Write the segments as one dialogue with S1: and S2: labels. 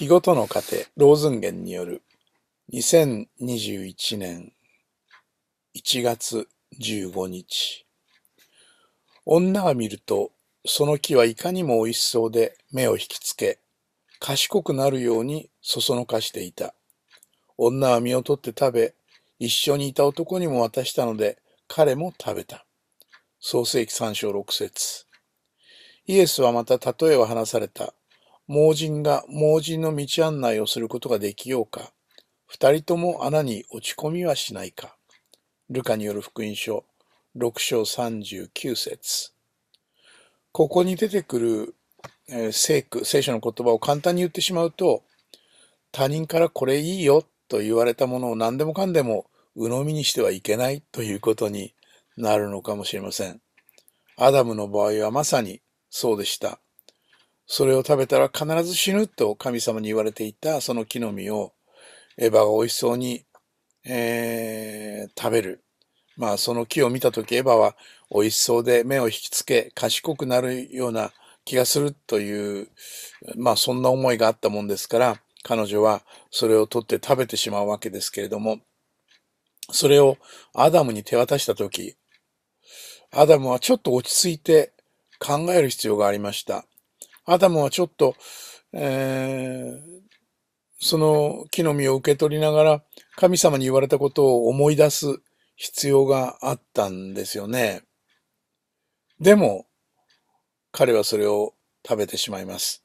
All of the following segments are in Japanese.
S1: 日ごとの家庭、ローズンゲンによる2021年1月15日。女が見ると、その木はいかにも美味しそうで目を引きつけ、賢くなるようにそそのかしていた。女は身を取って食べ、一緒にいた男にも渡したので、彼も食べた。創世紀三章六節イエスはまた例えを話された。盲人が盲人の道案内をすることができようか、二人とも穴に落ち込みはしないか。ルカによる福音書、六章三十九節。ここに出てくる、えー、聖句、聖書の言葉を簡単に言ってしまうと、他人からこれいいよと言われたものを何でもかんでも鵜呑みにしてはいけないということになるのかもしれません。アダムの場合はまさにそうでした。それを食べたら必ず死ぬと神様に言われていたその木の実をエヴァが美味しそうに、えー、食べる。まあその木を見た時エヴァは美味しそうで目を引きつけ賢くなるような気がするという、まあそんな思いがあったもんですから彼女はそれを取って食べてしまうわけですけれどもそれをアダムに手渡した時アダムはちょっと落ち着いて考える必要がありました。アダムはちょっと、えー、その木の実を受け取りながら神様に言われたことを思い出す必要があったんですよね。でも、彼はそれを食べてしまいます。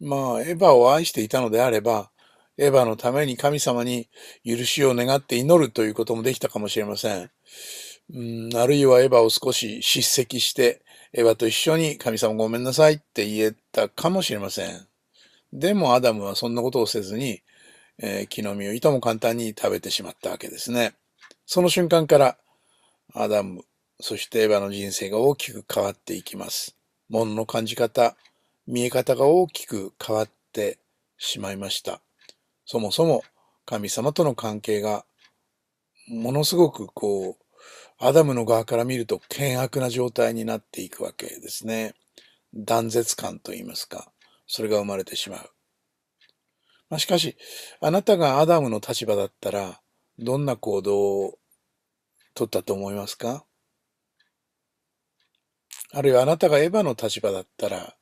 S1: まあ、エヴァを愛していたのであれば、エヴァのために神様に許しを願って祈るということもできたかもしれません。うん、あるいはエヴァを少し叱責して、エヴァと一緒に神様ごめんなさいって言えたかもしれません。でもアダムはそんなことをせずに、えー、木の実をいとも簡単に食べてしまったわけですね。その瞬間から、アダム、そしてエヴァの人生が大きく変わっていきます。物の感じ方、見え方が大きく変わってしまいました。そもそも神様との関係がものすごくこうアダムの側から見ると険悪な状態になっていくわけですね。断絶感と言いますか、それが生まれてしまう。まあ、しかし、あなたがアダムの立場だったら、どんな行動を取ったと思いますかあるいはあなたがエヴァの立場だったら、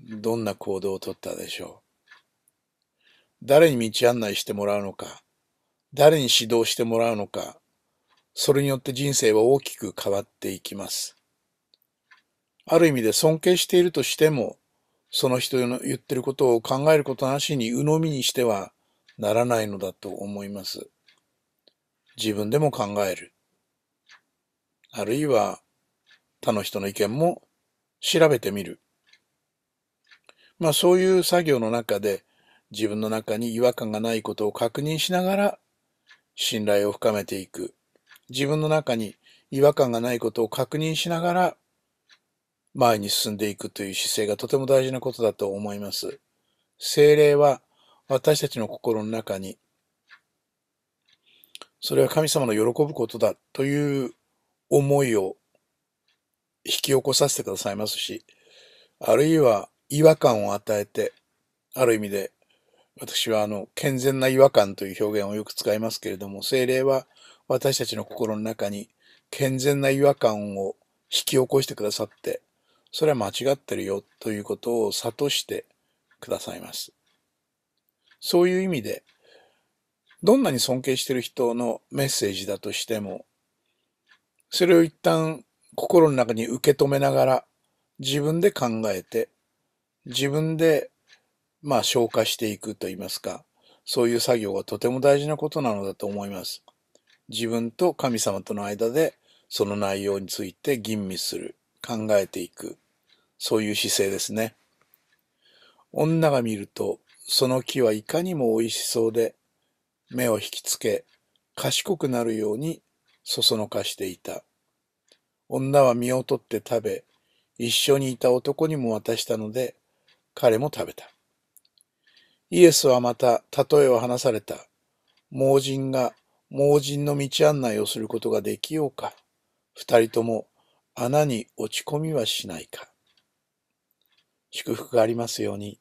S1: どんな行動を取ったでしょう誰に道案内してもらうのか、誰に指導してもらうのか、それによって人生は大きく変わっていきます。ある意味で尊敬しているとしても、その人の言ってることを考えることなしに鵜呑みにしてはならないのだと思います。自分でも考える。あるいは他の人の意見も調べてみる。まあそういう作業の中で自分の中に違和感がないことを確認しながら信頼を深めていく。自分の中に違和感がないことを確認しながら前に進んでいくという姿勢がとても大事なことだと思います。精霊は私たちの心の中にそれは神様の喜ぶことだという思いを引き起こさせてくださいますし、あるいは違和感を与えて、ある意味で私はあの健全な違和感という表現をよく使いますけれども、精霊は私たちの心の中に健全な違和感を引き起こしてくださって、それは間違ってるよということを諭してくださいます。そういう意味で、どんなに尊敬してる人のメッセージだとしても、それを一旦心の中に受け止めながら、自分で考えて、自分で、まあ、消化していくと言いますか、そういう作業はとても大事なことなのだと思います。自分と神様との間でその内容について吟味する、考えていく、そういう姿勢ですね。女が見ると、その木はいかにも美味しそうで、目を引きつけ、賢くなるようにそそのかしていた。女は身を取って食べ、一緒にいた男にも渡したので、彼も食べた。イエスはまた例えを話された。盲人が盲人の道案内をすることができようか。二人とも穴に落ち込みはしないか。祝福がありますように。